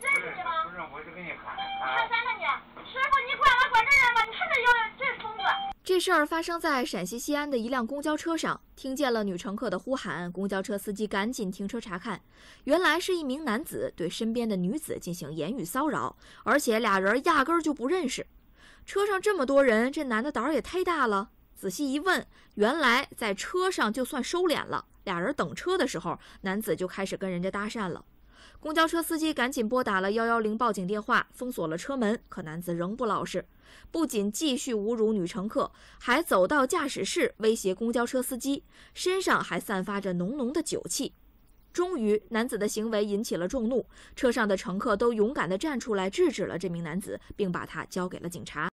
认识你吗？不是，我去给你喊。你干什呢你？师傅，你管了管这来了。你不是有这是疯子。这事儿发生在陕西西安的一辆公交车上，听见了女乘客的呼喊，公交车司机赶紧停车查看。原来是一名男子对身边的女子进行言语骚扰，而且俩人压根儿就不认识。车上这么多人，这男的胆儿也忒大了。仔细一问，原来在车上就算收敛了，俩人等车的时候，男子就开始跟人家搭讪了。公交车司机赶紧拨打了110报警电话，封锁了车门。可男子仍不老实，不仅继续侮辱女乘客，还走到驾驶室威胁公交车司机，身上还散发着浓浓的酒气。终于，男子的行为引起了众怒，车上的乘客都勇敢地站出来制止了这名男子，并把他交给了警察。